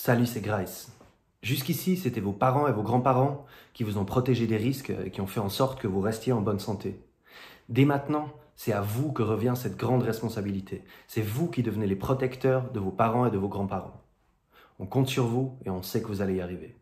Salut, c'est Grace. Jusqu'ici, c'était vos parents et vos grands-parents qui vous ont protégé des risques et qui ont fait en sorte que vous restiez en bonne santé. Dès maintenant, c'est à vous que revient cette grande responsabilité. C'est vous qui devenez les protecteurs de vos parents et de vos grands-parents. On compte sur vous et on sait que vous allez y arriver.